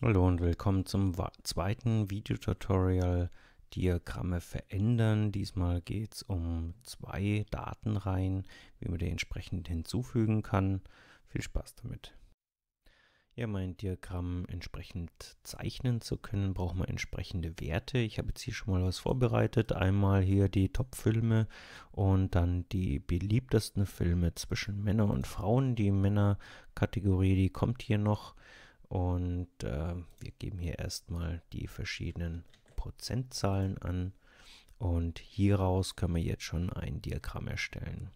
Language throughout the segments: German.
Hallo und willkommen zum zweiten Videotutorial Diagramme verändern. Diesmal geht es um zwei Datenreihen, wie man die entsprechend hinzufügen kann. Viel Spaß damit. Ja, um ein Diagramm entsprechend zeichnen zu können, braucht man entsprechende Werte. Ich habe jetzt hier schon mal was vorbereitet. Einmal hier die Top-Filme und dann die beliebtesten Filme zwischen Männern und Frauen. Die Männerkategorie, die kommt hier noch. Und äh, wir geben hier erstmal die verschiedenen Prozentzahlen an. Und hieraus können wir jetzt schon ein Diagramm erstellen.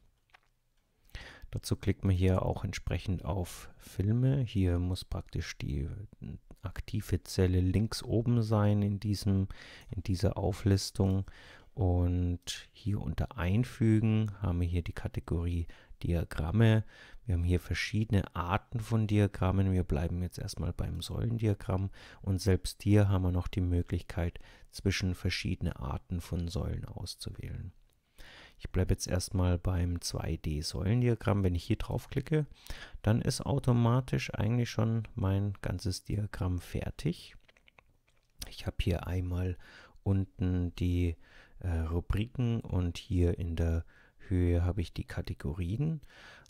Dazu klickt man hier auch entsprechend auf Filme. Hier muss praktisch die hm, aktive Zelle links oben sein in, diesem, in dieser Auflistung. Und hier unter Einfügen haben wir hier die Kategorie Diagramme. Wir haben hier verschiedene Arten von Diagrammen. Wir bleiben jetzt erstmal beim Säulendiagramm und selbst hier haben wir noch die Möglichkeit, zwischen verschiedene Arten von Säulen auszuwählen. Ich bleibe jetzt erstmal beim 2D-Säulendiagramm. Wenn ich hier draufklicke, dann ist automatisch eigentlich schon mein ganzes Diagramm fertig. Ich habe hier einmal unten die äh, Rubriken und hier in der Höhe habe ich die Kategorien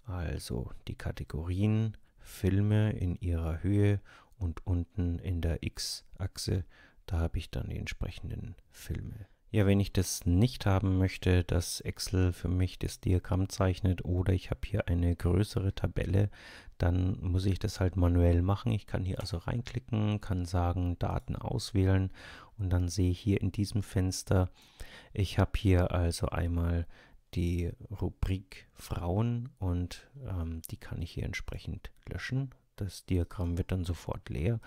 also die Kategorien Filme in ihrer Höhe und unten in der X-Achse, da habe ich dann die entsprechenden Filme. Ja, wenn ich das nicht haben möchte, dass Excel für mich das Diagramm zeichnet oder ich habe hier eine größere Tabelle, dann muss ich das halt manuell machen. Ich kann hier also reinklicken, kann sagen Daten auswählen und dann sehe ich hier in diesem Fenster, ich habe hier also einmal die Rubrik Frauen und ähm, die kann ich hier entsprechend löschen. Das Diagramm wird dann sofort leer. Und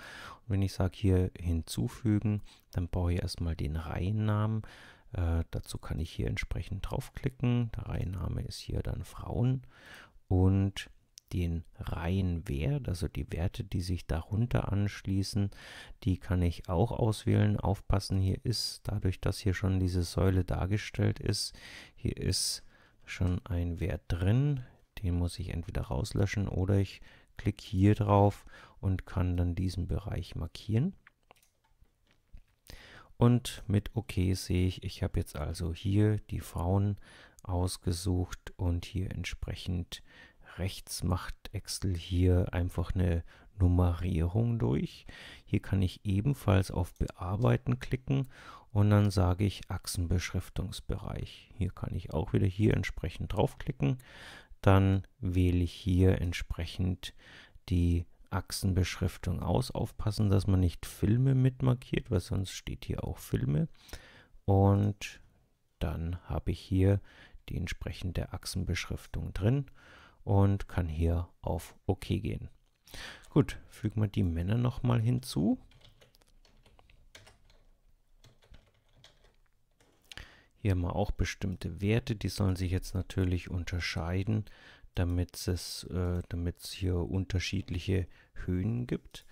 wenn ich sage hier hinzufügen, dann brauche ich erstmal den Reihennamen. Äh, dazu kann ich hier entsprechend draufklicken. Der Reihenname ist hier dann Frauen und den Reihenwert, also die Werte, die sich darunter anschließen, die kann ich auch auswählen. Aufpassen, hier ist, dadurch, dass hier schon diese Säule dargestellt ist, hier ist schon ein Wert drin. Den muss ich entweder rauslöschen oder ich klicke hier drauf und kann dann diesen Bereich markieren. Und mit OK sehe ich, ich habe jetzt also hier die Frauen ausgesucht und hier entsprechend Rechts macht Excel hier einfach eine Nummerierung durch. Hier kann ich ebenfalls auf Bearbeiten klicken und dann sage ich Achsenbeschriftungsbereich. Hier kann ich auch wieder hier entsprechend draufklicken. Dann wähle ich hier entsprechend die Achsenbeschriftung aus. Aufpassen, dass man nicht Filme mitmarkiert, weil sonst steht hier auch Filme. Und dann habe ich hier die entsprechende Achsenbeschriftung drin und kann hier auf OK gehen. Gut, fügen wir die Männer nochmal hinzu. Hier haben wir auch bestimmte Werte, die sollen sich jetzt natürlich unterscheiden, damit es äh, hier unterschiedliche Höhen gibt.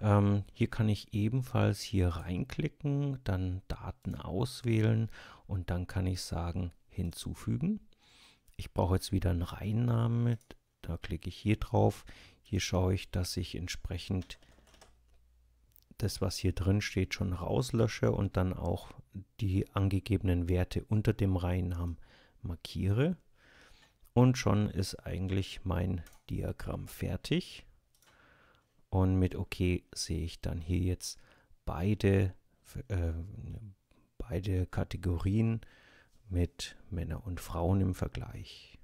Ähm, hier kann ich ebenfalls hier reinklicken, dann Daten auswählen und dann kann ich sagen hinzufügen. Ich brauche jetzt wieder einen Reihennamen Da klicke ich hier drauf. Hier schaue ich, dass ich entsprechend das, was hier drin steht, schon rauslösche und dann auch die angegebenen Werte unter dem Reihennamen markiere. Und schon ist eigentlich mein Diagramm fertig. Und mit OK sehe ich dann hier jetzt beide, äh, beide Kategorien mit Männern und Frauen im Vergleich.